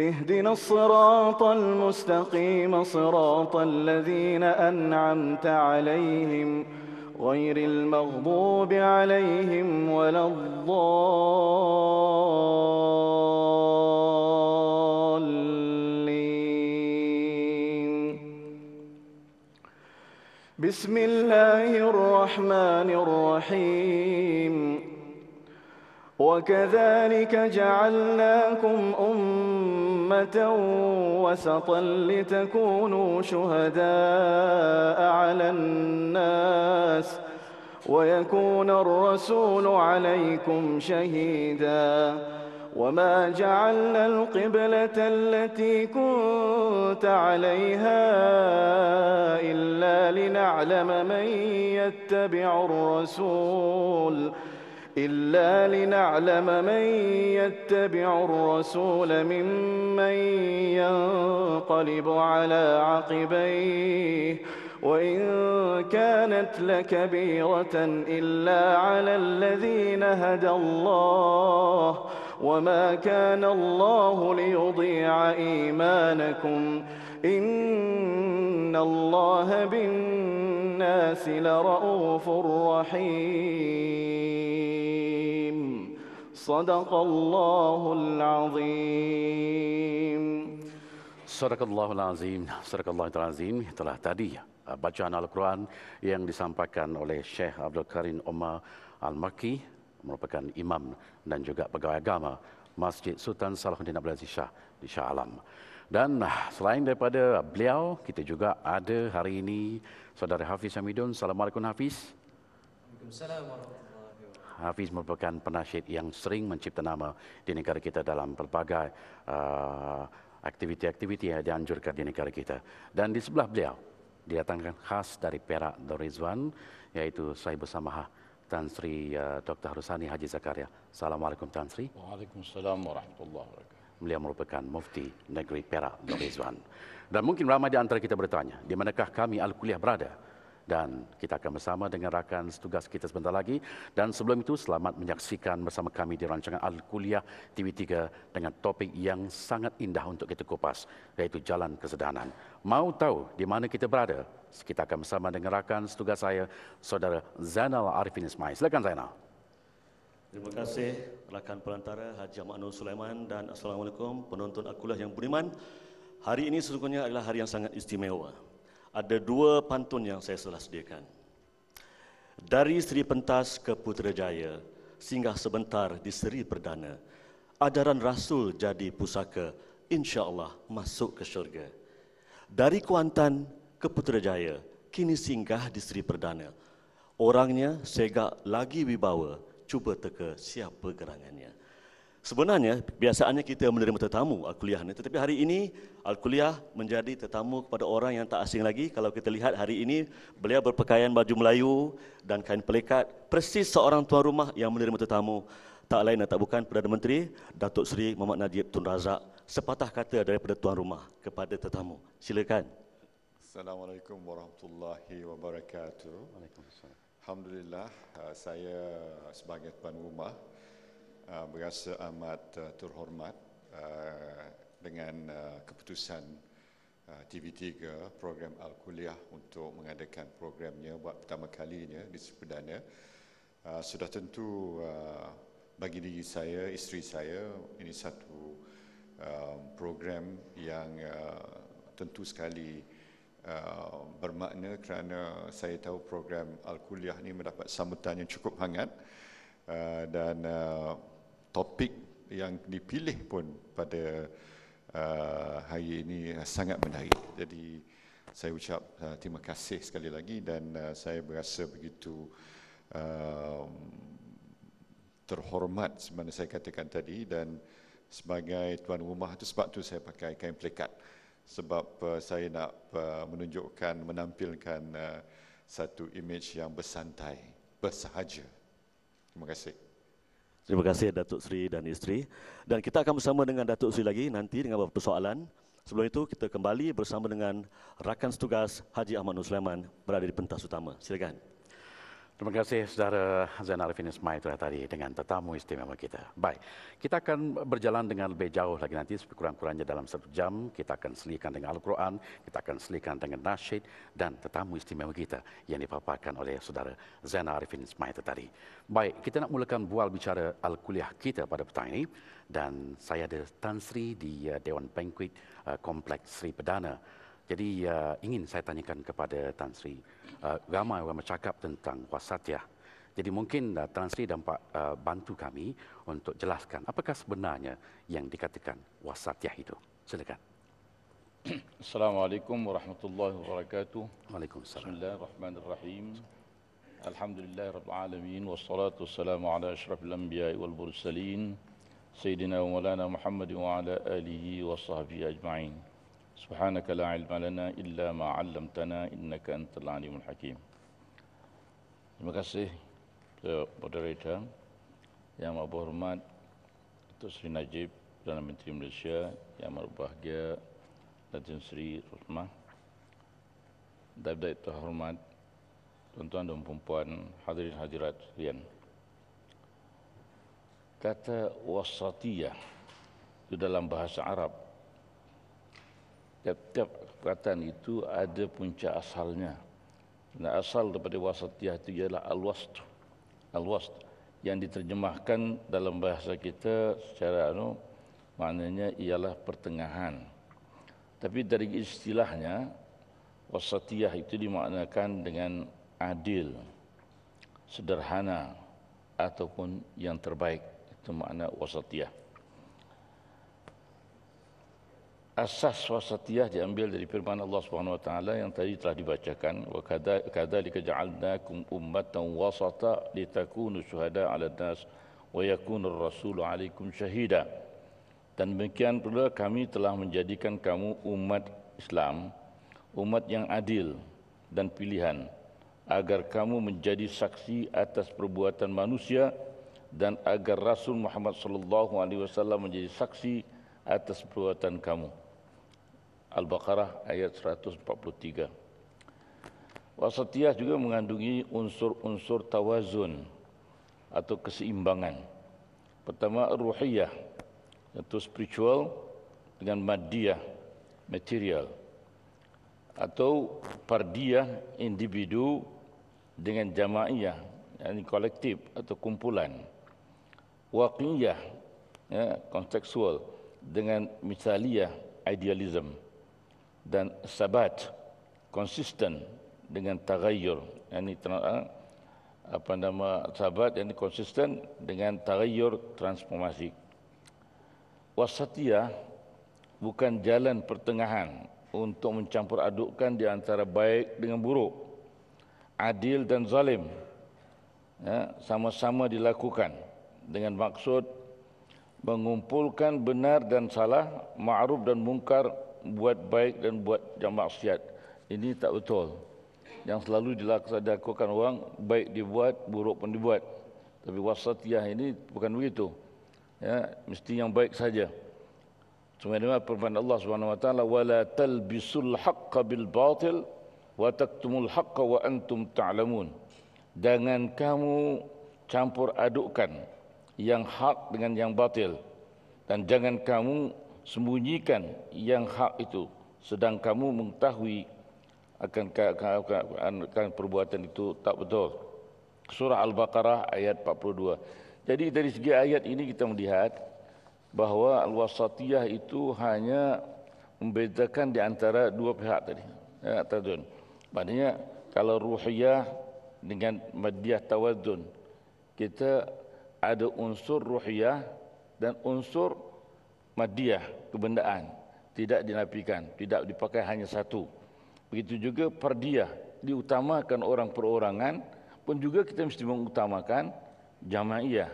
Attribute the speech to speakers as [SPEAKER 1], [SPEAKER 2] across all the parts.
[SPEAKER 1] اهدنا الصراط المستقيم صراط الذين أنعمت عليهم غير المغضوب عليهم ولا الضالين بسم الله الرحمن الرحيم وكذلك جعلناكم أمة أمة وسطا لتكونوا شهداء على الناس ويكون الرسول عليكم شهيدا وما جعلنا القبلة التي كنت عليها إلا لنعلم من يتبع الرسول ۖ إلا لنعلم من يتبع الرسول ممن ينقلب على عقبيه وإن كانت لكبيرة إلا على الذين هدى الله وما كان الله ليضيع إيمانكم إن الله بالناس لرؤوف رحيم صدق الله العظيم
[SPEAKER 2] صدق الله العظيم صدق الله العظيم telah tadi uh, bacaan Al-Quran yang disampaikan oleh Syekh Abdul Karim Omar Al-Maki merupakan imam dan juga pegawai agama Masjid Sultan Salahuddin Abdul Aziz Shah di Shah Alam. Dan selain daripada beliau, kita juga ada hari ini saudara Hafiz Hamidun. Assalamualaikum Hafiz. Waalaikumsalam Hafiz merupakan penasihat yang sering mencipta nama di negara kita dalam pelbagai uh, aktiviti-aktiviti yang dianjurkan di negara kita. Dan di sebelah beliau, didatangkan khas dari Perak Dorizwan, iaitu saya bersama Tan Sri uh, Dr. Harusani Haji Zakaria. Assalamualaikum Tan
[SPEAKER 3] Sri. Waalaikumsalam warahmatullahi wabarakatuh
[SPEAKER 2] beliau merupakan mufti negeri Perak Norizwan. Dan mungkin ramai di antara kita bertanya, di manakah kami Al-Kuliah berada? Dan kita akan bersama dengan rakan setugas kita sebentar lagi. Dan sebelum itu, selamat menyaksikan bersama kami di rancangan Al-Kuliah TV3 dengan topik yang sangat indah untuk kita kupas, iaitu Jalan Kesedanan. Mau tahu di mana kita berada? Kita akan bersama dengan rakan setugas saya, Saudara Zainal Arifin Ismail. Silakan Zainal.
[SPEAKER 4] Terima kasih rakan perantara Haji Ahmad Sulaiman dan Assalamualaikum penonton Akulah yang beriman. Hari ini sesungguhnya adalah hari yang sangat istimewa. Ada dua pantun yang saya telah sediakan. Dari Sri Pentas ke Putrajaya, singgah sebentar di Seri Perdana. Ajaran Rasul jadi pusaka, insya Allah masuk ke syurga. Dari Kuantan ke Putrajaya, kini singgah di Seri Perdana. Orangnya segak lagi wibawa, cuba teka siapa gerangannya. Sebenarnya biasanya kita menerima tetamu al-kuliah ni tetapi hari ini al-kuliah menjadi tetamu kepada orang yang tak asing lagi kalau kita lihat hari ini beliau berpakaian baju Melayu dan kain pelikat persis seorang tuan rumah yang menerima tetamu tak lain dan tak bukan Perdana Menteri Datuk Seri Muhammad Najib Tun Razak sepatah kata daripada tuan rumah kepada tetamu silakan
[SPEAKER 5] Assalamualaikum warahmatullahi wabarakatuh Waalaikumsalam Alhamdulillah, uh, saya sebagai tuan rumah uh, berasa amat uh, terhormat dengan keputusan TV3 program Al-Kuliah untuk mengadakan programnya buat pertama kalinya di Sepedana. Sudah tentu bagi diri saya, isteri saya, ini satu program yang tentu sekali Uh, bermakna kerana saya tahu program Al-Kuliah ini mendapat sambutan yang cukup hangat uh, dan uh, topik yang dipilih pun pada hari ini sangat menarik. Jadi saya ucap terima kasih sekali lagi dan saya berasa begitu um, terhormat sebenarnya saya katakan tadi dan sebagai tuan rumah itu sebab tu saya pakai kain plekat sebab uh, saya nak uh, menunjukkan menampilkan uh, satu image yang
[SPEAKER 4] bersantai bersahaja. Terima kasih. Terima kasih Datuk Seri dan isteri dan kita akan bersama dengan Datuk Seri lagi nanti dengan beberapa soalan. Sebelum itu kita kembali bersama dengan rakan setugas Haji Ahmad Nur Sulaiman berada di pentas utama. Silakan. Terima kasih saudara Zain Arifin Ismail telah tadi dengan tetamu istimewa kita. Baik,
[SPEAKER 2] kita akan berjalan dengan lebih jauh lagi nanti sekurang-kurangnya dalam satu jam. Kita akan selikan dengan Al-Quran, kita akan selikan dengan Nasheed dan tetamu istimewa kita yang dipaparkan oleh saudara Zain Arifin Ismail tadi. Baik, kita nak mulakan bual bicara Al-Kuliah kita pada petang ini. Dan saya ada Tan Sri di eh, Dewan Banquet eh, Kompleks Sri Perdana jadi uh, ingin saya tanyakan kepada Tan Sri, uh, ramai orang bercakap tentang wasatiyah. Jadi mungkin uh, Tan Sri dapat uh, bantu kami untuk jelaskan apakah sebenarnya yang dikatakan wasatiyah itu. Silakan.
[SPEAKER 3] Assalamualaikum warahmatullahi wabarakatuh. Waalaikumsalam. Bismillahirrahmanirrahim. Alhamdulillahirrahmanirrahim. Wassalatu wassalamu ala ashrafil anbiya wal mursalin. Sayyidina wa maulana Muhammad wa ala alihi wa sahbihi ajma'in. سبحانك لا علم لنا إلا ما علمتنا إنك أنت العليم الحكيم Terima kasih kepada moderator yang amat berhormat Tuan Sri Najib, Perdana Menteri Malaysia yang amat berbahagia Datin Sri Rahmah dan berdaya terhormat tuan-tuan dan perempuan hadirin hadirat sekalian kata wasatiyah itu dalam bahasa Arab tiap-tiap perkataan itu ada punca asalnya. Dan asal daripada wasatiyah itu ialah al-wasd. al yang diterjemahkan dalam bahasa kita secara anu maknanya ialah pertengahan. Tapi dari istilahnya wasatiyah itu dimaknakan dengan adil, sederhana ataupun yang terbaik itu makna wasatiyah. asas wasatiyah diambil dari firman Allah Subhanahu wa taala yang tadi telah dibacakan wa kadzalika ja'alnakum ummatan wasata litakunu syuhada 'ala nas wa yakunur rasul 'alaikum syahida dan demikian pula kami telah menjadikan kamu umat Islam umat yang adil dan pilihan agar kamu menjadi saksi atas perbuatan manusia dan agar Rasul Muhammad sallallahu alaihi wasallam menjadi saksi atas perbuatan kamu. Al-Baqarah ayat 143. Wasatiyah juga mengandungi unsur-unsur tawazun atau keseimbangan. Pertama ruhiyah atau spiritual dengan madiyah material atau fardiyah individu dengan jama'iyah yang kolektif atau kumpulan waqiyah ya konteksual dengan misaliyah idealisme dan sabat konsisten dengan tagayur ini eh, apa nama sabat yang konsisten dengan tagayur transformasi wasatiyah bukan jalan pertengahan untuk mencampur adukkan di antara baik dengan buruk adil dan zalim ya, sama-sama dilakukan dengan maksud mengumpulkan benar dan salah ma'ruf dan mungkar buat baik dan buat yang maksiat. Ini tak betul. Yang selalu dilaksanakan orang, baik dibuat, buruk pun dibuat. Tapi wasatiyah ini bukan begitu. Ya, mesti yang baik saja. Cuma firman Allah Subhanahu wa taala wala talbisul haqqo bil batil wa taktumul haqqo wa antum ta'lamun. Dengan kamu campur adukkan yang hak dengan yang batil dan jangan kamu sembunyikan yang hak itu sedang kamu mengetahui akan, akan, perbuatan itu tak betul. Surah Al-Baqarah ayat 42. Jadi dari segi ayat ini kita melihat bahawa al-wasatiyah itu hanya membezakan di antara dua pihak tadi. Ya, tadun. Maknanya kalau ruhiyah dengan madiyah tawadun kita ada unsur ruhiyah dan unsur madiah kebendaan tidak dinapikan tidak dipakai hanya satu begitu juga perdiah diutamakan orang perorangan pun juga kita mesti mengutamakan jamaiah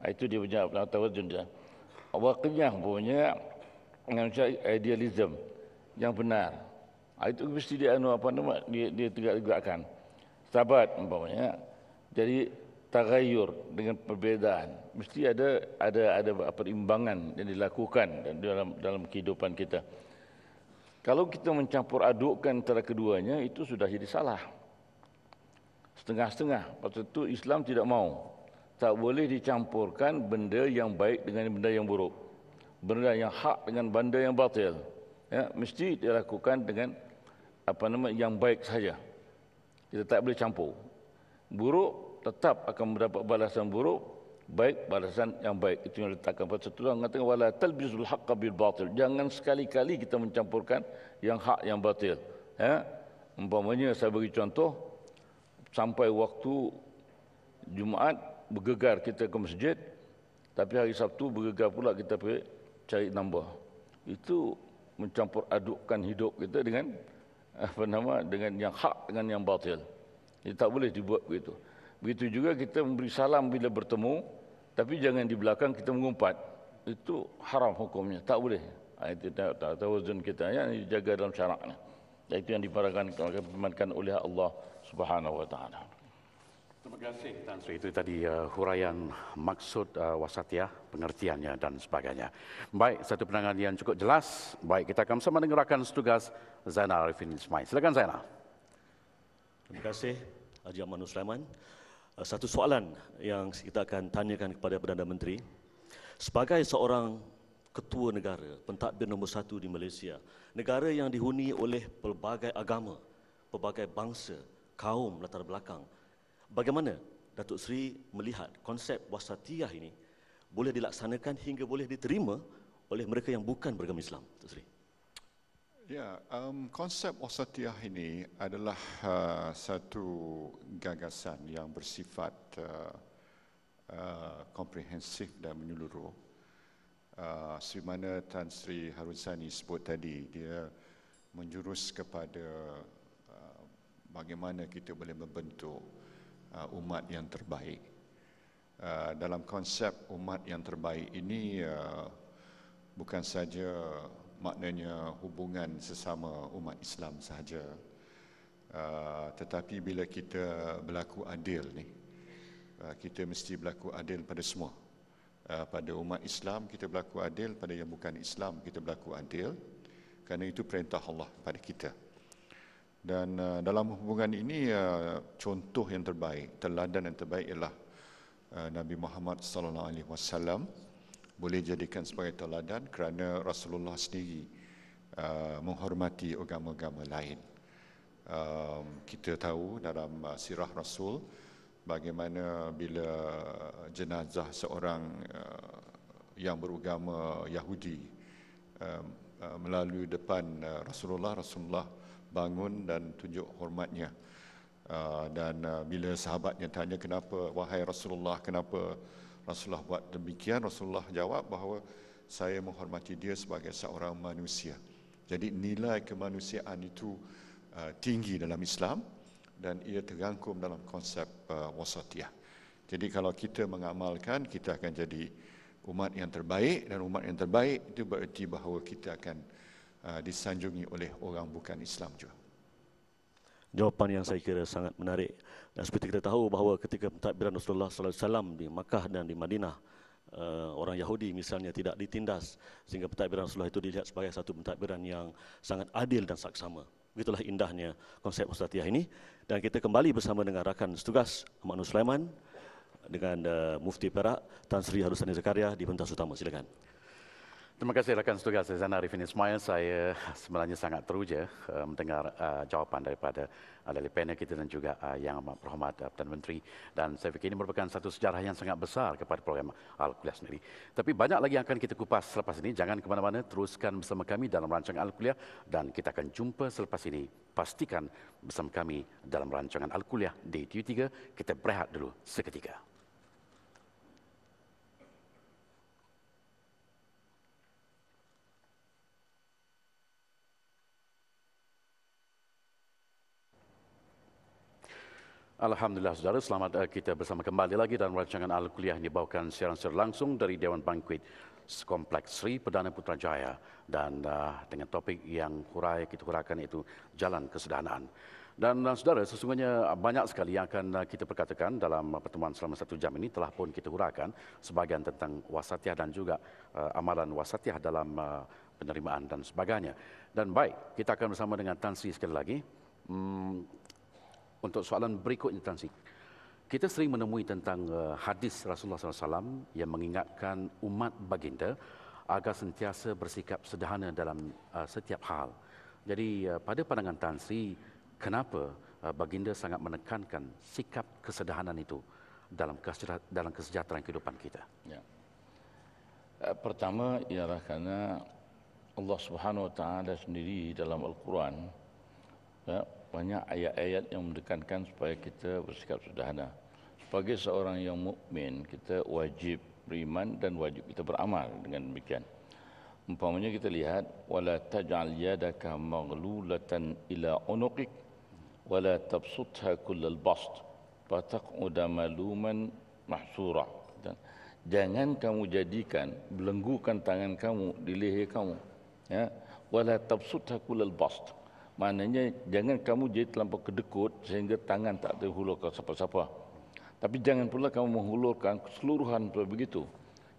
[SPEAKER 3] ah, itu dia punya tawazun dia waqiyah punya dengan idealisme yang benar ah, itu mesti dia anu apa nama dia dia tegak tegakkan sahabat umpamanya jadi tagayur dengan perbedaan mesti ada ada ada perimbangan yang dilakukan dalam dalam kehidupan kita. Kalau kita mencampur adukkan antara keduanya itu sudah jadi salah. Setengah-setengah. Waktu itu Islam tidak mau. Tak boleh dicampurkan benda yang baik dengan benda yang buruk. Benda yang hak dengan benda yang batil. Ya, mesti dilakukan dengan apa nama yang baik saja. Kita tak boleh campur. Buruk tetap akan mendapat balasan buruk, baik balasan yang baik itu yang diletakkan. pada satu orang mengatakan wala talbizul haqqo bil batil jangan sekali-kali kita mencampurkan yang hak yang batil ya umpamanya saya bagi contoh sampai waktu Jumaat bergegar kita ke masjid tapi hari Sabtu bergegar pula kita pergi cari nombor itu mencampur adukkan hidup kita dengan apa nama dengan yang hak dengan yang batil. Ini tak boleh dibuat begitu. Begitu juga kita memberi salam bila bertemu tapi jangan di belakang kita mengumpat. Itu haram hukumnya. Tak boleh. Ah, itu tak tahu kita. Yang dijaga dalam syaraknya. Itu yang diperankan oleh Allah Subhanahu Wa Taala.
[SPEAKER 2] Terima kasih Tan Sri. Itu tadi uh, huraian maksud uh, wasatia, pengertiannya dan sebagainya. Baik, satu penanganan yang cukup jelas. Baik, kita akan bersama dengarkan setugas
[SPEAKER 4] Zainal Arifin Ismail. Silakan Zainal. Terima kasih Haji Ahmad Sulaiman. Eh, satu soalan yang kita akan tanyakan kepada Perdana Menteri. Sebagai seorang ketua negara, pentadbir nombor satu di Malaysia, negara yang dihuni oleh pelbagai agama, pelbagai bangsa, kaum latar belakang, bagaimana Datuk Seri melihat konsep wasatiyah ini boleh dilaksanakan hingga boleh diterima oleh mereka yang bukan beragama Islam, Datuk Seri?
[SPEAKER 5] Ya, um, konsep wasatiyah ini adalah uh, satu gagasan yang bersifat eh, eh, komprehensif uh, uh, dan menyeluruh. Uh, Sebagaimana Tan Sri Harun Sani sebut tadi, dia menjurus kepada uh, bagaimana kita boleh membentuk uh, umat yang terbaik. Uh, dalam konsep umat yang terbaik ini, uh, bukan saja maknanya hubungan sesama umat Islam sahaja. Uh, tetapi bila kita berlaku adil ni, uh, kita mesti berlaku adil pada semua. Uh, pada umat Islam kita berlaku adil, pada yang bukan Islam kita berlaku adil. Kerana itu perintah Allah kepada kita. Dan uh, dalam hubungan ini uh, contoh yang terbaik, teladan yang terbaik ialah uh, Nabi Muhammad sallallahu alaihi wasallam boleh jadikan sebagai teladan kerana Rasulullah sendiri uh, menghormati agama-agama lain. Uh, kita tahu dalam uh, sirah Rasul bagaimana bila jenazah seorang uh, yang beragama Yahudi uh, uh, melalui depan uh, Rasulullah, Rasulullah bangun dan tunjuk hormatnya. Uh, dan uh, bila sahabatnya tanya kenapa, wahai Rasulullah kenapa Rasulullah buat demikian, Rasulullah jawab bahawa saya menghormati dia sebagai seorang manusia. Jadi nilai kemanusiaan itu uh, tinggi dalam Islam dan ia terangkum dalam konsep uh, wasatiyah. Jadi kalau kita mengamalkan, kita akan jadi umat yang terbaik dan umat yang terbaik itu bererti bahawa kita akan uh, disanjungi oleh orang
[SPEAKER 4] bukan Islam juga jawapan yang saya kira sangat menarik. Dan seperti kita tahu bahawa ketika pentadbiran Rasulullah sallallahu alaihi wasallam di Makkah dan di Madinah uh, orang Yahudi misalnya tidak ditindas sehingga pentadbiran Rasulullah itu dilihat sebagai satu pentadbiran yang sangat adil dan saksama. Begitulah indahnya konsep ustaziah ini dan kita kembali bersama dengan rakan setugas Ahmad Sulaiman dengan uh, Mufti Perak Tan Sri Harusani Zakaria di pentas utama silakan. Terima
[SPEAKER 2] kasih rakan setugas Zain Arifin Ismail. Saya sebenarnya sangat teruja eh, mendengar uh, jawapan daripada uh, eh, dari panel kita dan juga uh, Yang Amat Berhormat uh, Perdana Menteri. Dan saya fikir ini merupakan satu sejarah yang sangat besar kepada program Al-Kuliah sendiri. Tapi banyak lagi yang akan kita kupas selepas ini. Jangan ke mana-mana, teruskan bersama kami dalam rancangan Al-Kuliah dan kita akan jumpa selepas ini. Pastikan bersama kami dalam rancangan Al-Kuliah di TU3. Kita berehat dulu seketika. Alhamdulillah saudara, selamat eh, kita bersama kembali lagi dan rancangan Al-Kuliah ini bawakan siaran secara langsung dari Dewan Bangkit Kompleks Sri Perdana Putrajaya dan uh, dengan topik yang kurai kita hurakan itu Jalan Kesedanaan. Dan uh, saudara, sesungguhnya banyak sekali yang akan uh, kita perkatakan dalam pertemuan selama satu jam ini telah pun kita hurakan sebagian tentang wasatiyah dan juga uh, amalan wasatiyah dalam uh, penerimaan dan sebagainya. Dan baik, kita akan bersama dengan Tan Sri sekali lagi. Hmm, untuk soalan berikutnya Tansi. Kita sering menemui tentang eh, hadis Rasulullah SAW yang mengingatkan umat baginda agar sentiasa bersikap sederhana dalam eh, setiap hal. Jadi eh, pada pandangan Tansi, kenapa baginda sangat menekankan sikap kesederhanaan itu dalam
[SPEAKER 3] dalam kesejahteraan kehidupan kita? Ya. Pertama ialah kerana Allah Subhanahu Wa Taala sendiri dalam Al-Quran ya, banyak ayat-ayat yang mendekankan supaya kita bersikap sederhana. Sebagai seorang yang mukmin, kita wajib beriman dan wajib kita beramal dengan demikian. Umpamanya kita lihat wala taj'al yadaka maghlulatan ila unuqik wala tabsutha kullal bast fa taq'uda maluman mahsura. jangan kamu jadikan belenggukan tangan kamu di leher kamu. Ya. Wala tabsutha kullal bast. Maknanya jangan kamu jadi terlampau kedekut sehingga tangan tak terhulurkan siapa-siapa. Tapi jangan pula kamu menghulurkan keseluruhan begitu.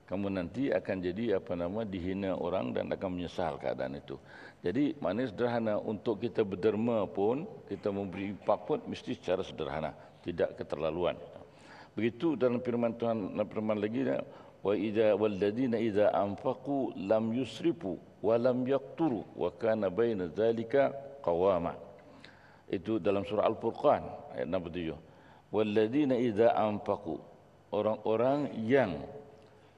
[SPEAKER 3] Kamu nanti akan jadi apa nama dihina orang dan akan menyesal keadaan itu. Jadi maknanya sederhana untuk kita berderma pun, kita memberi impak pun mesti secara sederhana. Tidak keterlaluan. Begitu dalam firman Tuhan, dalam firman lagi. Wa idha waladina idha anfaqu lam yusrifu wa lam yakturu wa kana baina zalika qawama itu dalam surah al-furqan ayat 67 walladzina idza anfaqu orang-orang yang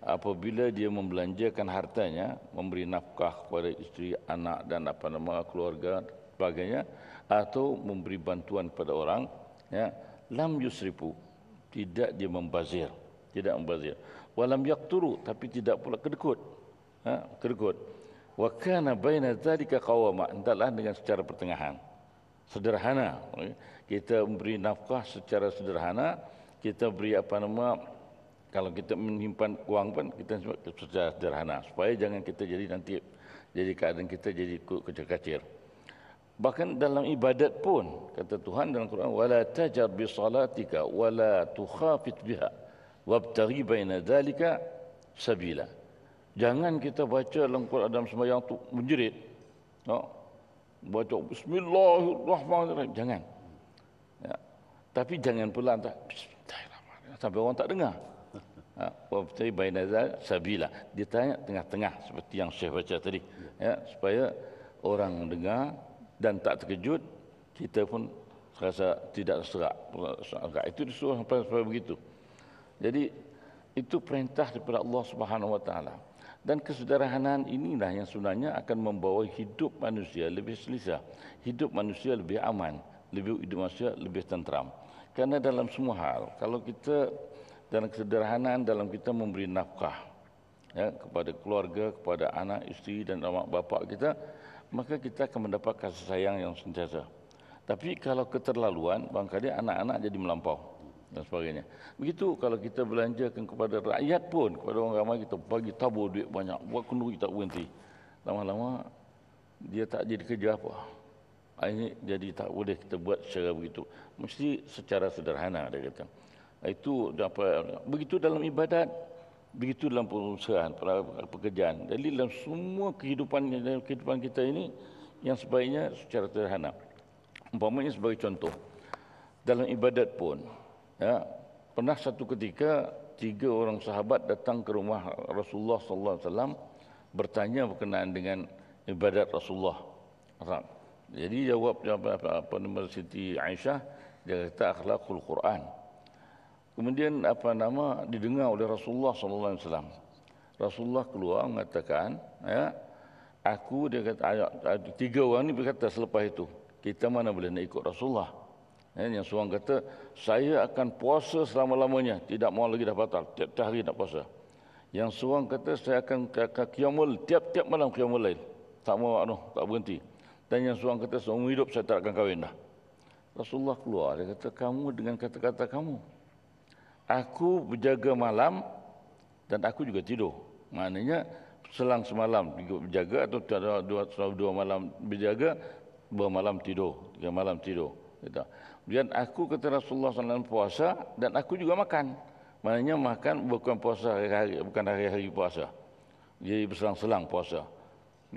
[SPEAKER 3] apabila dia membelanjakan hartanya memberi nafkah kepada istri, anak dan apa nama keluarga sebagainya atau memberi bantuan kepada orang ya lam yusrifu tidak dia membazir tidak membazir walam yaqturu tapi tidak pula kedekut ha kedekut wa kana baina dhalika qawama hendaklah dengan secara pertengahan sederhana kita memberi nafkah secara sederhana kita beri apa nama kalau kita menyimpan wang pun kita secara sederhana supaya jangan kita jadi nanti jadi keadaan kita jadi kecil-kecil bahkan dalam ibadat pun kata Tuhan dalam Quran wala tajar bi salatika wala tukhafit biha wabtaghi baina dhalika sabila Jangan kita baca dalam Quran Adam sembahyang tu menjerit. Ha? Baca bismillahirrahmanirrahim. Jangan. Ya. Tapi jangan pula tak bismillahirrahmanirrahim sampai orang tak dengar. Ha, wa bi bainazal sabila. Dia tanya tengah-tengah seperti yang Syekh baca tadi. Ya, supaya orang dengar dan tak terkejut, kita pun rasa tidak serak. Serak itu disuruh sampai, sampai begitu. Jadi itu perintah daripada Allah Subhanahu wa taala. Dan kesederhanaan inilah yang sebenarnya akan membawa hidup manusia lebih selesa. Hidup manusia lebih aman. Lebih hidup manusia lebih tenteram. Karena dalam semua hal, kalau kita dalam kesederhanaan dalam kita memberi nafkah ya, kepada keluarga, kepada anak, istri dan anak bapa kita, maka kita akan mendapat kasih sayang yang sentiasa. Tapi kalau keterlaluan, bangkali anak-anak jadi melampau dan sebagainya. Begitu kalau kita belanjakan kepada rakyat pun, kepada orang ramai kita bagi tabur duit banyak, buat kenduri tak berhenti. Lama-lama dia tak jadi kerja apa. Ini jadi tak boleh kita buat secara begitu. Mesti secara sederhana dia kata. Itu apa, begitu dalam ibadat, begitu dalam perusahaan, dalam pekerjaan. Jadi dalam semua kehidupan, dalam kehidupan kita ini yang sebaiknya secara sederhana. Umpamanya sebagai contoh, dalam ibadat pun, Ya, pernah satu ketika tiga orang sahabat datang ke rumah Rasulullah sallallahu alaihi wasallam bertanya berkenaan dengan ibadat Rasulullah. Jadi jawab apa, apa, apa nama Siti Aisyah dia kata akhlaqul Quran. Kemudian apa nama didengar oleh Rasulullah sallallahu alaihi wasallam. Rasulullah keluar mengatakan ya aku dia kata tiga orang ni berkata selepas itu kita mana boleh nak ikut Rasulullah. Eh, yang seorang kata, saya akan puasa selama-lamanya. Tidak mahu lagi dah batal. Tiap-tiap hari nak puasa. Yang seorang kata, saya akan kiamul tiap-tiap malam kiamul lain. Tak mahu anu, tak berhenti. Dan yang seorang kata, seumur hidup saya tak akan kahwin dah. Rasulullah keluar, dia kata, kamu dengan kata-kata kamu. Aku berjaga malam dan aku juga tidur. Maknanya, selang semalam berjaga atau dua, dua, dua malam berjaga, bermalam tidur, tiga malam tidur. Kita. Dan aku kata Rasulullah SAW puasa dan aku juga makan. Maknanya makan bukan puasa hari-hari, bukan hari-hari puasa. Jadi berselang-selang puasa.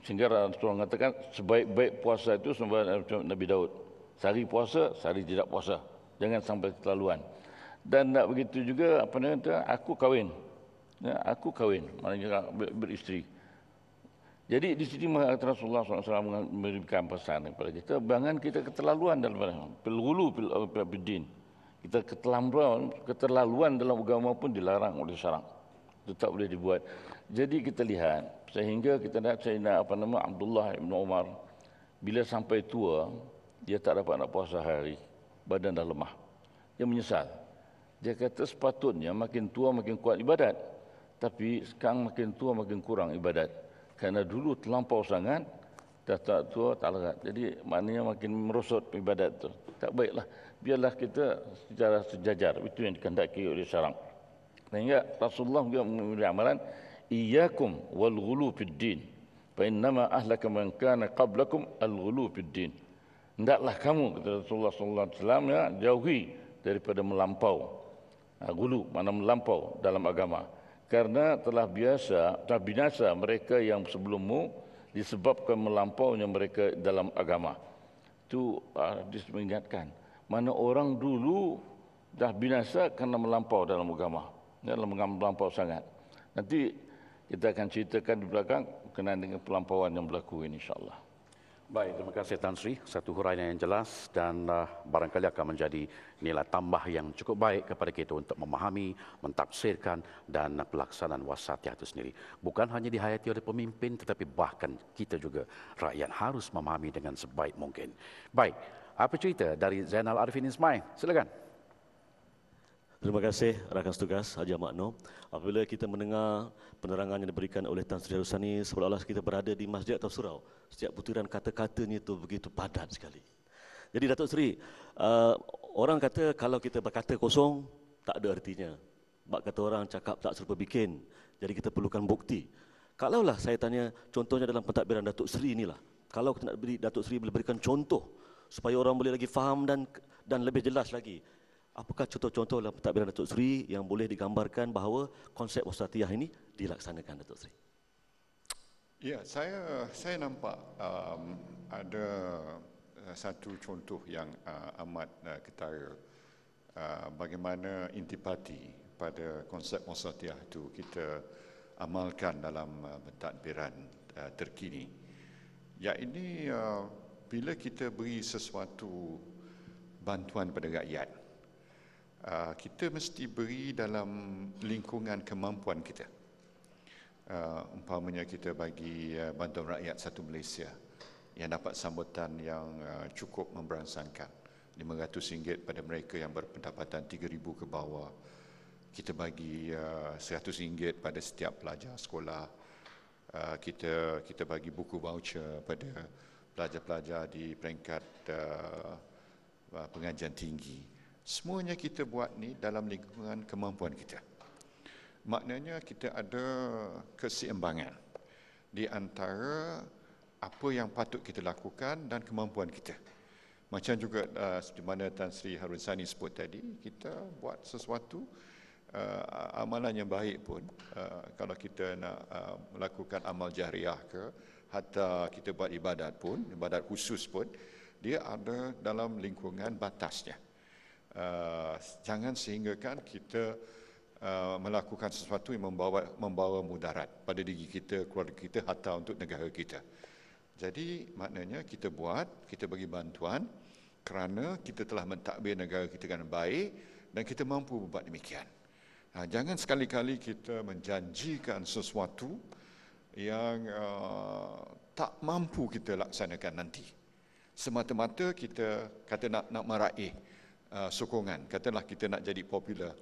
[SPEAKER 3] Sehingga Rasulullah mengatakan sebaik-baik puasa itu sembah Nabi Daud. Sehari puasa, sehari tidak puasa. Jangan sampai keterlaluan. Dan tak begitu juga apa namanya aku kawin. Ya, aku kawin. maknanya beristri. Jadi di sini Rasulullah SAW memberikan pesan kepada kita, jangan kita keterlaluan dalam pelulu pelabidin. Eh, kita keterlaluan, keterlaluan dalam agama pun dilarang oleh syarak. Itu tak boleh dibuat. Jadi kita lihat sehingga kita lihat nak apa nama Abdullah bin Umar bila sampai tua dia tak dapat nak puasa hari, badan dah lemah. Dia menyesal. Dia kata sepatutnya makin tua makin kuat ibadat. Tapi sekarang makin tua makin kurang ibadat. Karena dulu terlampau sangat, dah tak tua, tak larat. Jadi maknanya makin merosot ibadat itu. Tak baiklah. Biarlah kita secara sejajar. Itu yang dikendaki oleh sarang. Sehingga Rasulullah juga memberi amalan, Iyakum wal ghulu fid din. Fa innama ahlaka man qablakum al ghulu fid din. Hendaklah kamu kata Rasulullah SAW ya jauhi daripada melampau. Ha, gulu mana melampau dalam agama. Karena telah biasa, telah binasa mereka yang sebelummu disebabkan melampaunya mereka dalam agama. Itu ah, hadis mengingatkan. Mana orang dulu dah binasa kerana melampau dalam agama. Ya, dalam melampau sangat. Nanti kita akan ceritakan di belakang berkenaan dengan pelampauan yang berlaku ini insyaAllah. Baik, terima kasih Tan Sri.
[SPEAKER 2] Satu huraian yang jelas dan uh, barangkali akan menjadi nilai tambah yang cukup baik kepada kita untuk memahami, mentafsirkan dan pelaksanaan wasatiyah itu sendiri. Bukan hanya dihayati oleh pemimpin tetapi bahkan kita juga rakyat harus memahami dengan sebaik mungkin.
[SPEAKER 4] Baik, apa cerita dari Zainal Arifin Ismail? Silakan. Terima kasih rakan setugas Haji Makno. Apabila kita mendengar penerangan yang diberikan oleh Tan Sri Harusani, seolah-olah kita berada di masjid atau surau. Setiap butiran kata-katanya itu begitu padat sekali. Jadi Datuk Seri, uh, orang kata kalau kita berkata kosong, tak ada artinya. Sebab kata orang cakap tak serupa bikin. Jadi kita perlukan bukti. Kalaulah saya tanya, contohnya dalam pentadbiran Datuk Seri inilah. Kalau kita nak beri, Datuk Seri boleh berikan contoh supaya orang boleh lagi faham dan dan lebih jelas lagi Apakah contoh-contoh dalam pentadbiran Datuk Seri yang boleh digambarkan bahawa konsep wasatiyah ini dilaksanakan Datuk Seri?
[SPEAKER 5] Ya, saya saya nampak um, ada uh, satu contoh yang uh, amat uh, ketara uh, bagaimana intipati pada konsep wasatiyah itu kita amalkan dalam uh, pentadbiran uh, terkini. Ya ini uh, bila kita beri sesuatu bantuan pada rakyat, Ah, kita mesti beri dalam lingkungan kemampuan kita. Uh, umpamanya kita bagi uh, bantuan rakyat satu Malaysia yang dapat sambutan yang uh, cukup memberangsangkan. RM500 pada mereka yang berpendapatan RM3,000 ke bawah. Kita bagi uh, RM100 pada setiap pelajar sekolah. Uh, kita kita bagi buku voucher pada pelajar-pelajar di peringkat uh, pengajian tinggi. Semuanya kita buat ni dalam lingkungan kemampuan kita. Maknanya kita ada keseimbangan di antara apa yang patut kita lakukan dan kemampuan kita. Macam juga uh, seperti mana Tan Sri Harun Sani sebut tadi, kita buat sesuatu uh, amalan yang baik pun uh, kalau kita nak uh, melakukan amal jahriah ke hatta kita buat ibadat pun, ibadat khusus pun dia ada dalam lingkungan batasnya uh, jangan sehinggakan kita uh, melakukan sesuatu yang membawa membawa mudarat pada diri kita, keluarga kita, hatta untuk negara kita. Jadi maknanya kita buat, kita bagi bantuan kerana kita telah mentadbir negara kita dengan baik dan kita mampu buat demikian. Ha, jangan sekali-kali kita menjanjikan sesuatu yang uh, tak mampu kita laksanakan nanti. Semata-mata kita kata nak, nak meraih uh, sokongan. Katalah kita nak jadi popular.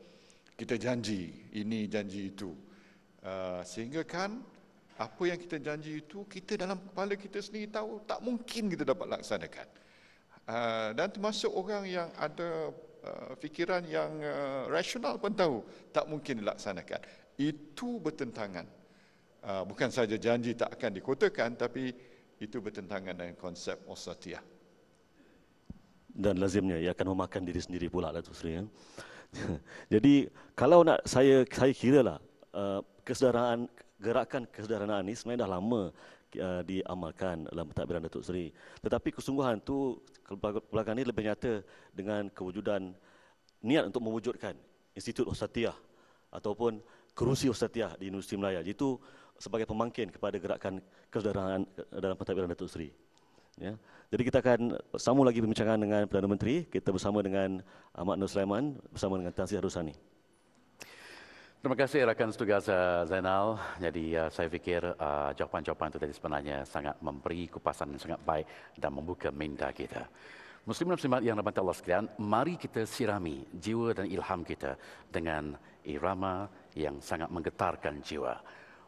[SPEAKER 5] Kita janji ini, janji itu. Uh, sehingga kan apa yang kita janji itu, kita dalam kepala kita sendiri tahu tak mungkin kita dapat laksanakan. Uh, dan termasuk orang yang ada uh, fikiran yang uh, rasional pun tahu tak mungkin dilaksanakan. Itu bertentangan. Uh, bukan saja janji tak akan dikotakan tapi itu bertentangan dengan konsep osatiah
[SPEAKER 4] dan lazimnya ia akan memakan diri sendiri pula lah tu sebenarnya. Jadi kalau nak saya saya kira lah eh, kesedaran gerakan kesedaran ini sebenarnya dah lama eh, diamalkan dalam pentadbiran Datuk Seri. Tetapi kesungguhan tu kebelakangan ini lebih nyata dengan kewujudan niat untuk mewujudkan Institut Ustaziah ataupun kerusi Ustaziah di Universiti Melayu. Itu sebagai pemangkin kepada gerakan kesedaran eh, dalam pentadbiran Datuk Seri. Ya. Jadi kita akan sambung lagi perbincangan dengan Perdana Menteri. Kita bersama dengan Ahmad Nur Sulaiman bersama dengan Tansi Harusani.
[SPEAKER 2] Terima kasih rakan setugas uh, Zainal. Jadi uh, saya fikir uh, jawapan-jawapan uh, itu tadi sebenarnya sangat memberi kupasan yang sangat baik dan membuka minda kita. Muslim Muslimat yang rahmat Allah sekalian, mari kita sirami jiwa dan ilham kita dengan irama yang sangat menggetarkan jiwa.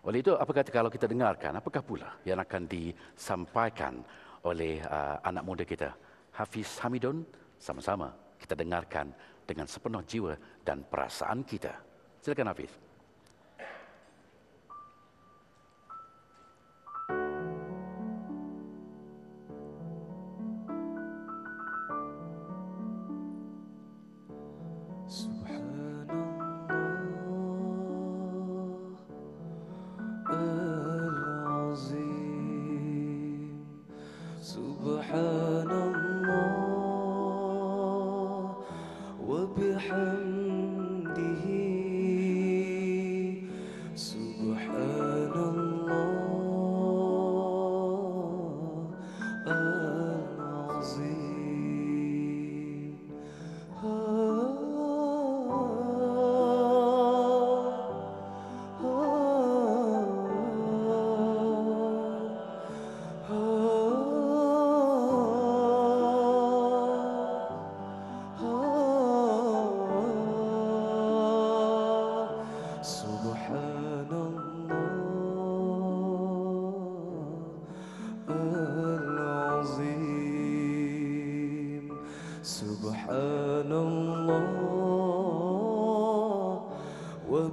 [SPEAKER 2] Oleh itu, apakah kalau kita dengarkan, apakah pula yang akan disampaikan oleh uh, anak muda kita Hafiz Hamidun sama-sama kita dengarkan dengan sepenuh jiwa dan perasaan kita silakan Hafiz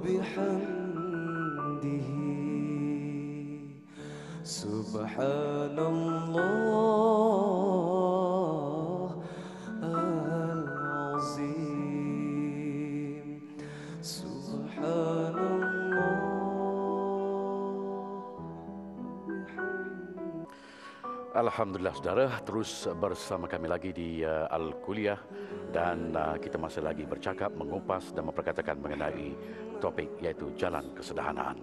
[SPEAKER 6] وبحمده سبحان الله العظيم سبحان
[SPEAKER 2] Alhamdulillah saudara terus bersama kami lagi di uh, Al-Kuliah dan uh, kita masih lagi bercakap mengupas dan memperkatakan mengenai topik yaitu jalan kesederhanaan.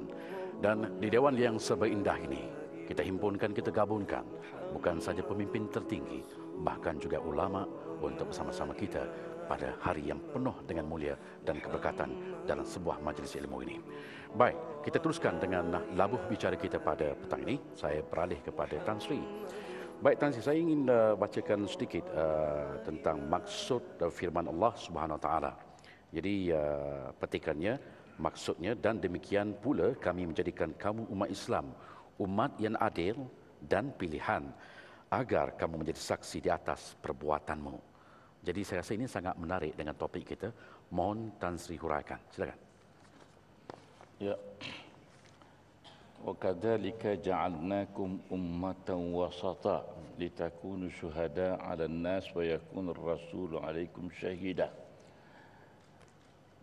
[SPEAKER 2] Dan di Dewan yang sebaik indah ini, kita himpunkan, kita gabungkan bukan saja pemimpin tertinggi, bahkan juga ulama untuk bersama-sama kita pada hari yang penuh dengan mulia dan keberkatan dalam sebuah majlis ilmu ini. Baik, kita teruskan dengan labuh bicara kita pada petang ini. Saya beralih kepada Tan Sri. Baik Tan Sri, saya ingin uh, bacakan sedikit uh, tentang maksud eh, firman Allah Subhanahu Wa Taala. Jadi uh, petikannya Maksudnya dan demikian pula kami menjadikan kamu umat Islam, umat yang adil dan pilihan agar kamu menjadi saksi di atas perbuatanmu. Jadi saya rasa ini sangat menarik dengan topik kita. Mohon Tan Sri
[SPEAKER 3] huraikan. Silakan. Ya. وَكَذَلِكَ جَعَلْنَاكُمْ أُمَّةً وَسَطًا لِتَكُونُوا ala عَلَى النَّاسِ وَيَكُونَ rasul alaikum شَهِيدًا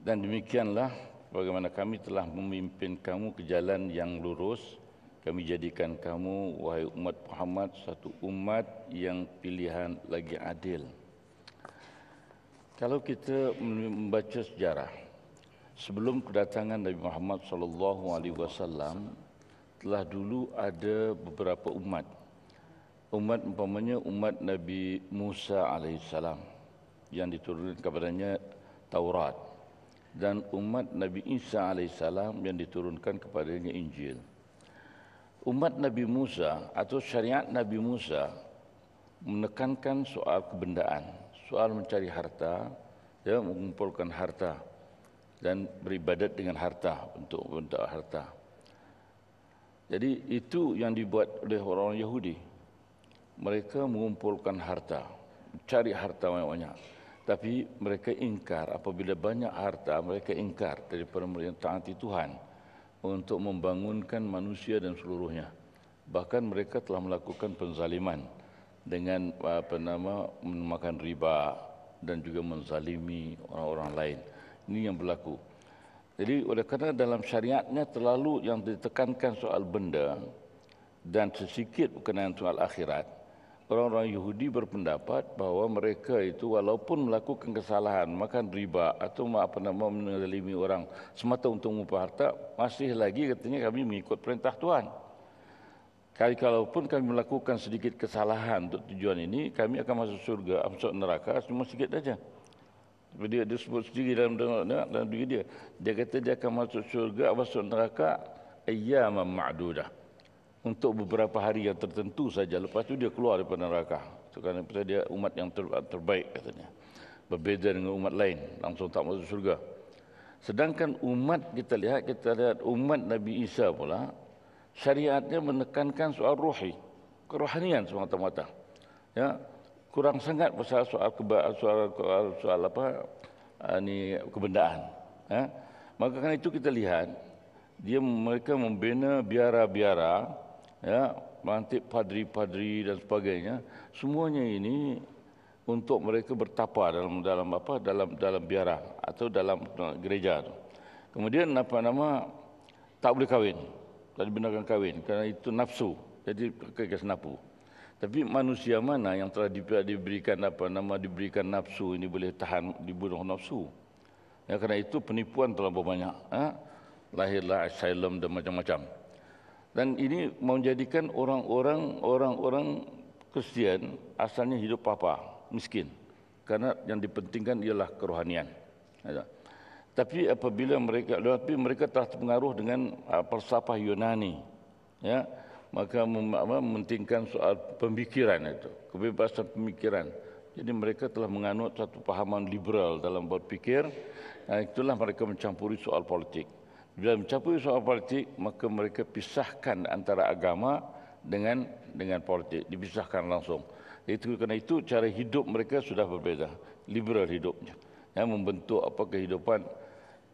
[SPEAKER 3] Dan demikianlah sebagaimana kami telah memimpin kamu ke jalan yang lurus kami jadikan kamu wahai umat Muhammad satu umat yang pilihan lagi adil kalau kita membaca sejarah sebelum kedatangan Nabi Muhammad sallallahu alaihi wasallam telah dulu ada beberapa umat umat umpamanya umat Nabi Musa alaihissalam yang diturunkan kepadanya Taurat dan umat Nabi Isa AS yang diturunkan kepadanya Injil. Umat Nabi Musa atau syariat Nabi Musa menekankan soal kebendaan, soal mencari harta, ya, mengumpulkan harta dan beribadat dengan harta untuk benda harta. Jadi itu yang dibuat oleh orang Yahudi. Mereka mengumpulkan harta, mencari harta banyak-banyak tapi mereka ingkar apabila banyak harta mereka ingkar daripada taati Tuhan untuk membangunkan manusia dan seluruhnya bahkan mereka telah melakukan penzaliman dengan apa nama memakan riba dan juga menzalimi orang-orang lain ini yang berlaku jadi oleh kerana dalam syariatnya terlalu yang ditekankan soal benda dan sesikit berkenaan soal akhirat orang-orang Yahudi berpendapat bahawa mereka itu walaupun melakukan kesalahan makan riba atau apa nama menzalimi orang semata untuk mengumpul harta masih lagi katanya kami mengikut perintah Tuhan Kali kalaupun kami melakukan sedikit kesalahan untuk tujuan ini kami akan masuk surga masuk neraka cuma sedikit saja dia, dia sebut sendiri dalam dalam, dalam diri dia dia kata dia akan masuk surga masuk neraka ayyaman ma'dudah ma untuk beberapa hari yang tertentu saja lepas tu dia keluar daripada neraka itu kerana dia umat yang terbaik katanya berbeza dengan umat lain langsung tak masuk surga sedangkan umat kita lihat kita lihat umat Nabi Isa pula syariatnya menekankan soal ruhi kerohanian semata-mata ya kurang sangat pasal soal keba soal, soal soal apa ini ah, kebendaan ya maka kerana itu kita lihat dia mereka membina biara-biara ya, mantik padri-padri dan sebagainya, semuanya ini untuk mereka bertapa dalam dalam apa dalam dalam biara atau dalam eh, gereja itu. Kemudian apa nama tak boleh kahwin. Tak dibenarkan kahwin kerana itu nafsu. Jadi kekas nafsu. Tapi manusia mana yang telah diberikan apa nama diberikan nafsu ini boleh tahan dibunuh nafsu. Ya kerana itu penipuan terlalu banyak. Ha? Lahirlah asylum dan macam-macam dan ini menjadikan orang-orang orang-orang Kristian asalnya hidup apa miskin karena yang dipentingkan ialah kerohanian ya. tapi apabila mereka tapi mereka telah terpengaruh dengan ah, falsafah Yunani ya maka mementingkan soal pemikiran itu kebebasan pemikiran jadi mereka telah menganut satu pahaman liberal dalam berpikir. itulah mereka mencampuri soal politik bila mencapai soal politik maka mereka pisahkan antara agama dengan dengan politik dipisahkan langsung itu kerana itu cara hidup mereka sudah berbeza liberal hidupnya yang membentuk apa kehidupan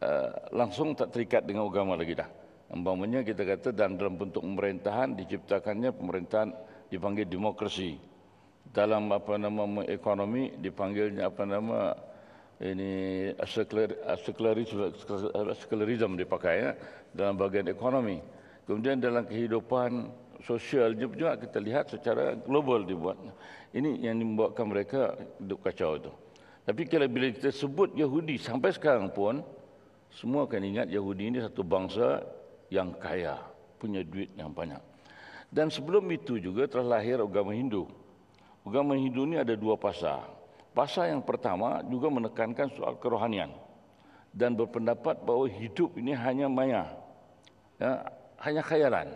[SPEAKER 3] uh, langsung tak terikat dengan agama lagi dah umpamanya kita kata dan dalam bentuk pemerintahan diciptakannya pemerintahan dipanggil demokrasi dalam apa nama ekonomi dipanggilnya apa nama ini sekularisme dipakai ya, dalam bahagian ekonomi. Kemudian dalam kehidupan sosial juga kita lihat secara global dibuat. Ini yang membuatkan mereka hidup kacau itu. Tapi kalau bila kita sebut Yahudi sampai sekarang pun, semua akan ingat Yahudi ini satu bangsa yang kaya, punya duit yang banyak. Dan sebelum itu juga telah lahir agama Hindu. Agama Hindu ini ada dua pasar. Pasal yang pertama juga menekankan soal kerohanian dan berpendapat bahawa hidup ini hanya maya, ya, hanya khayalan.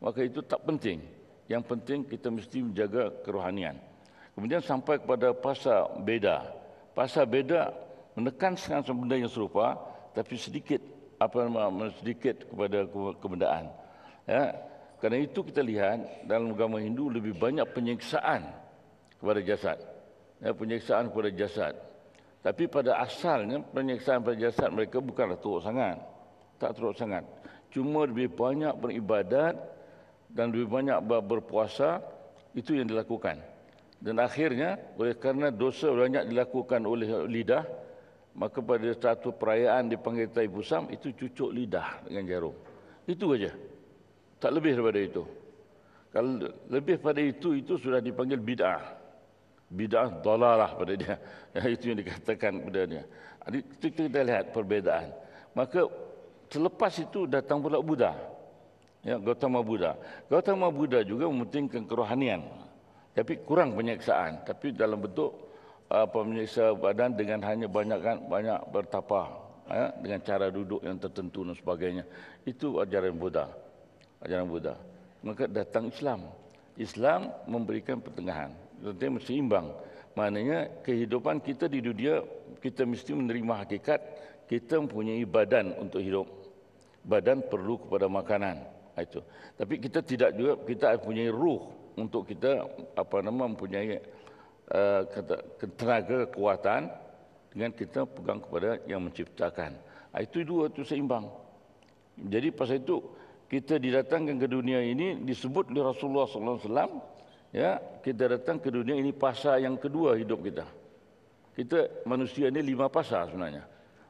[SPEAKER 3] Maka itu tak penting. Yang penting kita mesti menjaga kerohanian. Kemudian sampai kepada pasal beda. Pasal beda menekan dengan sebenda yang serupa tapi sedikit apa nama sedikit kepada kebendaan. Ya, karena itu kita lihat dalam agama Hindu lebih banyak penyiksaan kepada jasad ya, eh, penyeksaan kepada jasad. Tapi pada asalnya penyeksaan pada jasad mereka bukanlah teruk sangat. Tak teruk sangat. Cuma lebih banyak beribadat dan lebih banyak berpuasa itu yang dilakukan. Dan akhirnya oleh kerana dosa banyak dilakukan oleh lidah maka pada satu perayaan dipanggil Tai Pusam itu cucuk lidah dengan jarum. Itu saja. Tak lebih daripada itu. Kalau lebih pada itu itu sudah dipanggil bid'ah bid'ah dalalah pada dia. itu yang dikatakan pada dia. Jadi itu kita lihat perbezaan. Maka selepas itu datang pula Buddha. Ya, Gautama Buddha. Gautama Buddha juga mementingkan kerohanian. Tapi kurang penyeksaan. Tapi dalam bentuk apa uh, menyiksa badan dengan hanya banyakkan banyak bertapa ya, dengan cara duduk yang tertentu dan sebagainya itu ajaran Buddha ajaran Buddha maka datang Islam Islam memberikan pertengahan tentunya mesti imbang. Maknanya kehidupan kita di dunia kita mesti menerima hakikat kita mempunyai badan untuk hidup. Badan perlu kepada makanan ha, itu. Tapi kita tidak juga kita mempunyai ruh untuk kita apa nama mempunyai uh, eh, tenaga kekuatan dengan kita pegang kepada yang menciptakan. Ha, itu dua itu seimbang. Jadi pasal itu kita didatangkan ke dunia ini disebut oleh Rasulullah SAW ya kita datang ke dunia ini pasal yang kedua hidup kita kita manusia ini lima pasal sebenarnya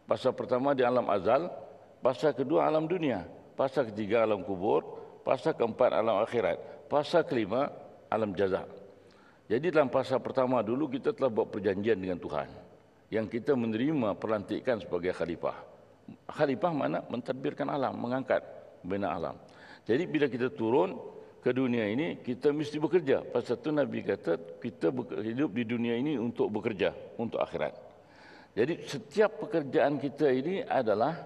[SPEAKER 3] pasal pertama di alam azal pasal kedua alam dunia pasal ketiga alam kubur pasal keempat alam akhirat pasal kelima alam jaza jadi dalam pasal pertama dulu kita telah buat perjanjian dengan Tuhan yang kita menerima perlantikan sebagai khalifah khalifah mana mentadbirkan alam mengangkat benda alam jadi bila kita turun ke dunia ini kita mesti bekerja. Pasal tu Nabi kata kita hidup di dunia ini untuk bekerja untuk akhirat. Jadi setiap pekerjaan kita ini adalah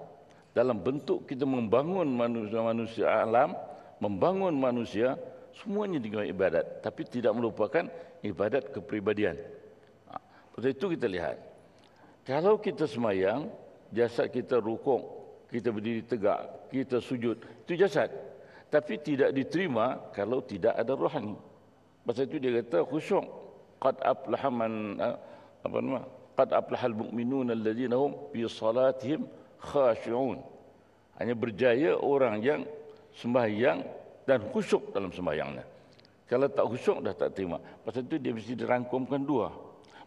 [SPEAKER 3] dalam bentuk kita membangun manusia-manusia alam, membangun manusia semuanya dengan ibadat tapi tidak melupakan ibadat kepribadian. Ha, pasal itu kita lihat. Kalau kita semayang, jasad kita rukuk, kita berdiri tegak, kita sujud, itu jasad tapi tidak diterima kalau tidak ada rohani. Pasal itu dia kata khusyuk qad aflahaman eh, apa nama? Qad aflahal mu'minun alladziina hum fi salatihim khashi'un. Hanya berjaya orang yang sembahyang dan khusyuk dalam sembahyangnya. Kalau tak khusyuk dah tak terima. Pasal itu dia mesti dirangkumkan dua.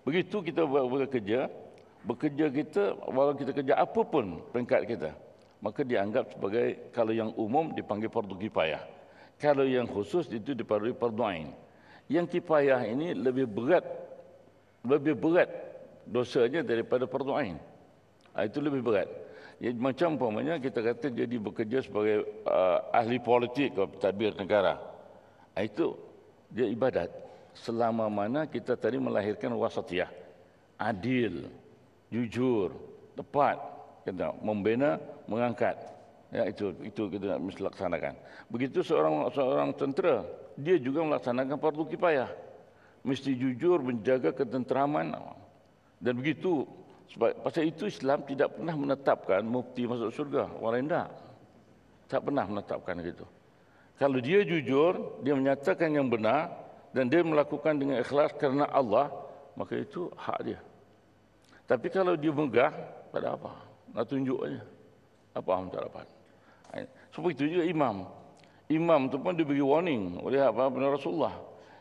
[SPEAKER 3] Begitu kita bekerja, bekerja kita walaupun kita kerja apa pun peringkat kita maka dianggap sebagai kalau yang umum dipanggil fardu kifayah. Kalau yang khusus itu dipanggil fardu ain. Yang kifayah ini lebih berat lebih berat dosanya daripada fardu ain. Ah, itu lebih berat. Ya, macam umpamanya kita kata jadi bekerja sebagai uh, ahli politik atau tadbir negara. Ah, itu dia ibadat selama mana kita tadi melahirkan wasatiyah adil jujur tepat kita membina mengangkat. Ya, itu itu kita nak mesti laksanakan. Begitu seorang seorang tentera, dia juga melaksanakan fardu kifayah. Mesti jujur menjaga ketenteraman. Dan begitu sebab pasal itu Islam tidak pernah menetapkan mufti masuk surga, walaupun tidak. Tak pernah menetapkan gitu. Kalau dia jujur, dia menyatakan yang benar dan dia melakukan dengan ikhlas kerana Allah, maka itu hak dia. Tapi kalau dia megah, pada apa? Nak tunjuk aja apa hamba tak dapat. Seperti itu juga imam. Imam tu pun diberi warning oleh apa benar Rasulullah.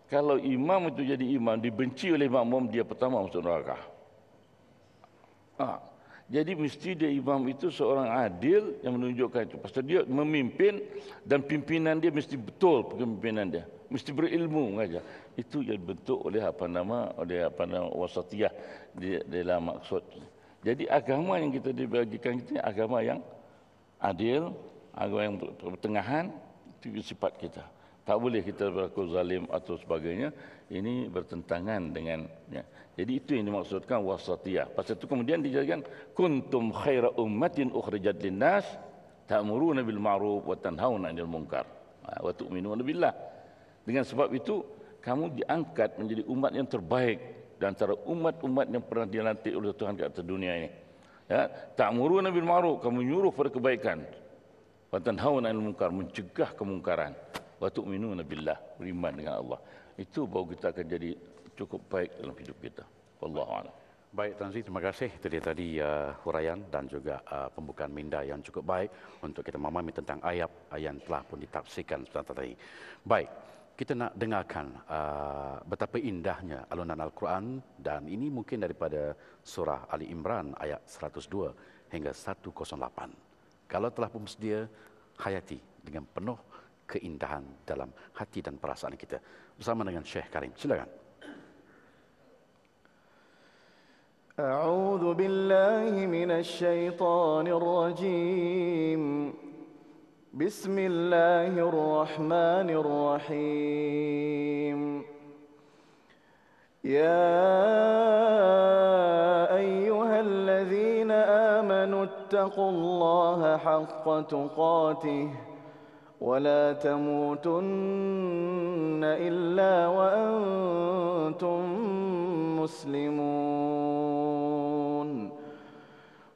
[SPEAKER 3] Kalau imam itu jadi imam dibenci oleh makmum dia pertama masuk neraka. Ha. Jadi mesti dia imam itu seorang adil yang menunjukkan itu. Pasal dia memimpin dan pimpinan dia mesti betul pimpinan dia. Mesti berilmu saja. Itu yang dibentuk oleh apa nama oleh apa nama wasatiyah di dalam maksud. Jadi agama yang kita dibagikan itu agama yang adil, agama yang pertengahan itu sifat kita. Tak boleh kita berlaku zalim atau sebagainya. Ini bertentangan dengannya. Jadi itu yang dimaksudkan wasatiyah. Pasal itu kemudian dijelaskan kuntum khaira ummatin ukhrijat linnas ta'muruna bil ma'ruf wa tanhauna 'anil munkar ha, wa tu'minuna billah. Dengan sebab itu kamu diangkat menjadi umat yang terbaik dan antara umat-umat yang pernah dilantik oleh Tuhan di atas dunia ini ya ta'muruna Nabi ma'ruf kamu nyuruh pada kebaikan wa tanhauna 'anil munkar mencegah kemungkaran wa Nabi Allah beriman dengan Allah itu baru kita akan jadi cukup baik dalam hidup kita wallahu a'lam Baik Tan Sri, terima kasih tadi tadi uh, huraian dan juga uh, pembukaan
[SPEAKER 2] minda yang cukup baik untuk kita memahami tentang ayat yang telah pun ditafsirkan tadi. Baik, kita nak dengarkan uh, betapa indahnya alunan Al-Quran dan ini mungkin daripada surah Ali Imran ayat 102 hingga 108. Kalau telah pun bersedia, hayati dengan penuh keindahan dalam hati dan perasaan kita. Bersama dengan Syekh Karim. Silakan.
[SPEAKER 1] A'udzu billahi minasy بسم الله الرحمن الرحيم يا أيها الذين آمنوا اتقوا الله حق تقاته ولا تموتن إلا وأنتم مسلمون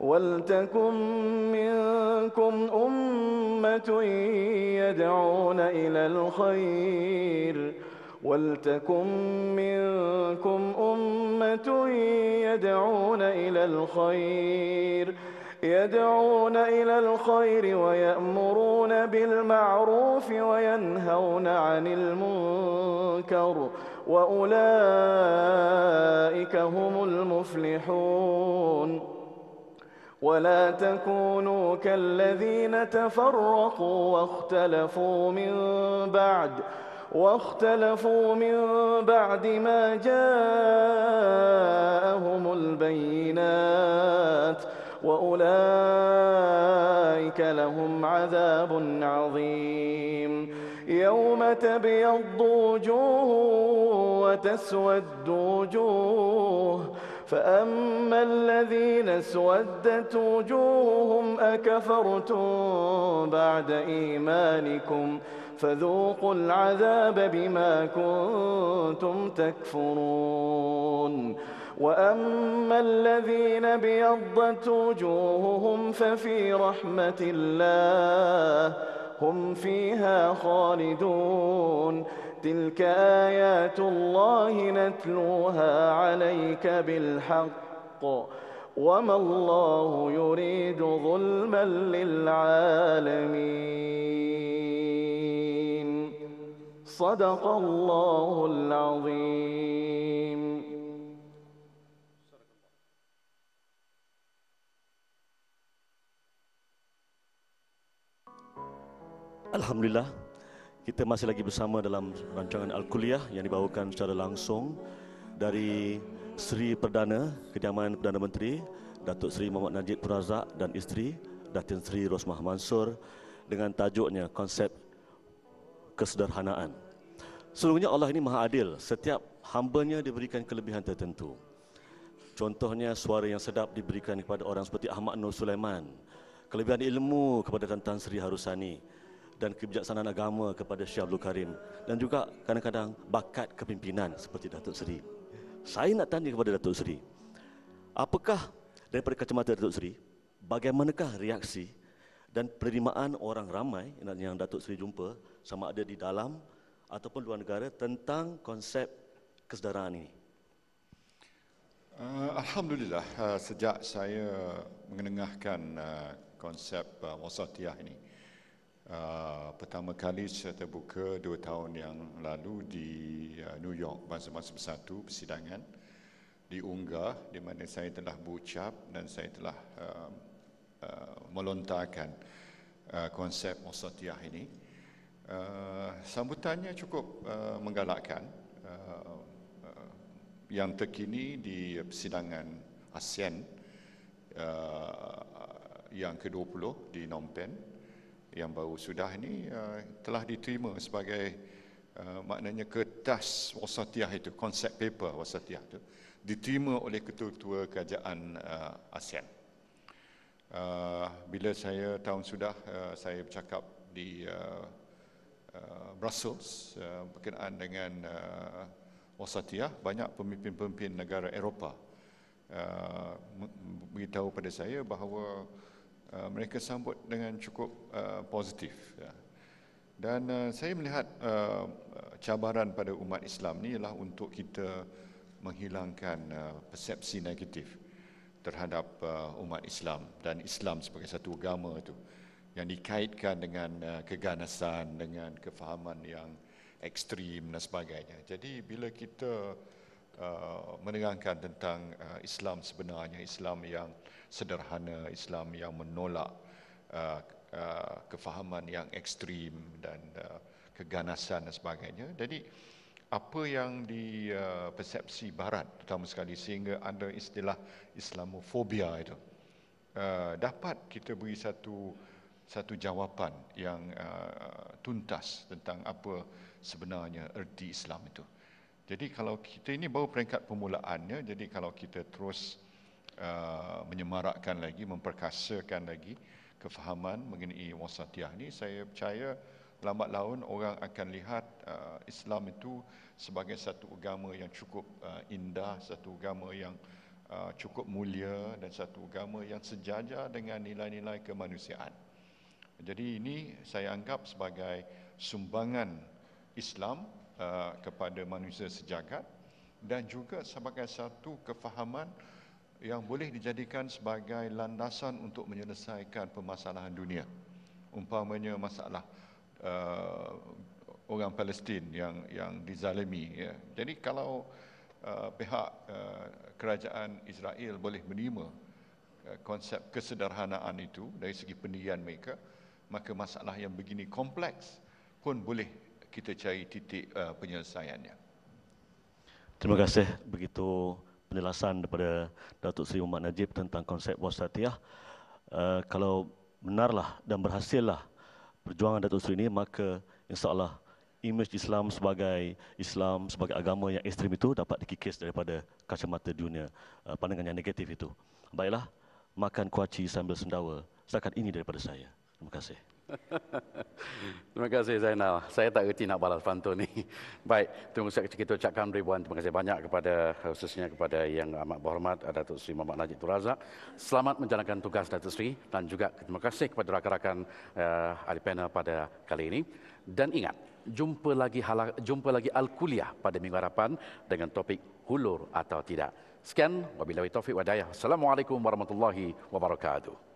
[SPEAKER 1] ولتكن منكم أمة يدعون إلى الخير ولتكن منكم أمة يدعون إلى الخير يدعون إلى الخير ويأمرون بالمعروف وينهون عن المنكر وأولئك هم المفلحون ولا تكونوا كالذين تفرقوا واختلفوا من بعد واختلفوا من بعد ما جاءهم البينات وأولئك لهم عذاب عظيم يوم تبيض وجوه وتسود وجوه فأما الذين اسودت وجوههم أكفرتم بعد إيمانكم فذوقوا العذاب بما كنتم تكفرون وأما الذين بيضت وجوههم ففي رحمة الله هم فيها خالدون تلك آيات الله نتلوها عليك بالحق وما الله يريد ظلما للعالمين صدق الله العظيم
[SPEAKER 4] الحمد لله Kita masih lagi bersama dalam rancangan Al-Kuliah yang dibawakan secara langsung dari Seri Perdana Kediaman Perdana Menteri Datuk Seri Muhammad Najib Purazak dan isteri Datin Seri Rosmah Mansur dengan tajuknya konsep kesederhanaan. Sebenarnya Allah ini maha adil. Setiap hambanya diberikan kelebihan tertentu. Contohnya suara yang sedap diberikan kepada orang seperti Ahmad Nur Sulaiman. Kelebihan ilmu kepada Tuan Sri Harusani dan kebijaksanaan agama kepada Syekh Abdul Karim dan juga kadang-kadang bakat kepimpinan seperti Datuk Seri. Saya nak tanya kepada Datuk Seri. Apakah daripada kacamata Datuk Seri, bagaimanakah reaksi dan penerimaan orang ramai yang Datuk Seri jumpa sama ada di dalam ataupun luar negara tentang konsep kesedaran ini?
[SPEAKER 5] Uh, Alhamdulillah uh, sejak saya mengenengahkan uh, konsep uh, wasatiyah ini Uh, pertama kali saya terbuka dua tahun yang lalu di uh, New York masa-masa bersatu persidangan diunggah di mana saya telah berucap dan saya telah uh, uh, melontarkan uh, konsep Osotiah ini uh, sambutannya cukup uh, menggalakkan uh, uh, yang terkini di persidangan ASEAN uh, yang ke-20 di Phnom yang baru sudah ini eh, telah diterima sebagai eh, maknanya kertas wasatiyah itu, konsep paper wasatiyah itu diterima oleh ketua-ketua kerajaan eh, ASEAN. Bila saya tahun sudah saya bercakap di Brussels berkenaan dengan wasatiyah, banyak pemimpin-pemimpin negara Eropah beritahu pada saya bahawa Uh, mereka sambut dengan cukup uh, positif. Ya. Dan uh, saya melihat uh, uh, cabaran pada umat Islam ni ialah untuk kita menghilangkan uh, persepsi negatif terhadap uh, umat Islam dan Islam sebagai satu agama itu yang dikaitkan dengan uh, keganasan dengan kefahaman yang ekstrim dan sebagainya. Jadi bila kita Uh, menerangkan tentang uh, Islam sebenarnya, Islam yang sederhana, Islam yang menolak uh, uh, kefahaman yang ekstrim dan uh, keganasan dan sebagainya. Jadi apa yang di uh, persepsi barat terutama sekali sehingga ada istilah islamofobia itu uh, dapat kita beri satu satu jawapan yang uh, tuntas tentang apa sebenarnya erti Islam itu jadi kalau kita ini baru peringkat permulaannya, jadi kalau kita terus uh, menyemarakkan lagi, memperkasakan lagi kefahaman mengenai wasatiyah ini, saya percaya lambat laun orang akan lihat uh, Islam itu sebagai satu agama yang cukup uh, indah, satu agama yang uh, cukup mulia dan satu agama yang sejajar dengan nilai-nilai kemanusiaan. Jadi ini saya anggap sebagai sumbangan Islam Uh, kepada manusia sejagat dan juga sebagai satu kefahaman yang boleh dijadikan sebagai landasan untuk menyelesaikan permasalahan dunia. Umpamanya masalah uh, orang Palestin yang yang dizalimi ya. Jadi kalau uh, pihak uh, kerajaan Israel boleh menerima uh, konsep kesederhanaan itu dari segi pendirian mereka, maka masalah yang begini kompleks pun boleh kita cari titik uh, penyelesaiannya.
[SPEAKER 4] Terima kasih begitu penjelasan daripada Datuk Seri Muhammad Najib tentang konsep wasatiyah. Uh, kalau benarlah dan berhasillah perjuangan Datuk Seri ini, maka insya Allah imej Islam sebagai Islam sebagai agama yang ekstrim itu dapat dikikis daripada kacamata dunia uh, pandangan yang negatif itu. Baiklah, makan kuaci sambil sendawa. Setakat ini daripada saya. Terima kasih.
[SPEAKER 2] terima kasih Zainal. Saya tak erti nak balas pantun ni. Baik, tunggu sekejap kita ucapkan ribuan terima kasih banyak kepada khususnya kepada yang amat berhormat Datuk Seri Muhammad Najib Turazak. Selamat menjalankan tugas Datuk Seri dan juga terima kasih kepada rakan-rakan uh, ahli panel pada kali ini. Dan ingat, jumpa lagi hala, jumpa lagi Al-Kuliah pada minggu harapan dengan topik hulur atau tidak. Sekian, wabillahi taufiq wa Assalamualaikum warahmatullahi wabarakatuh.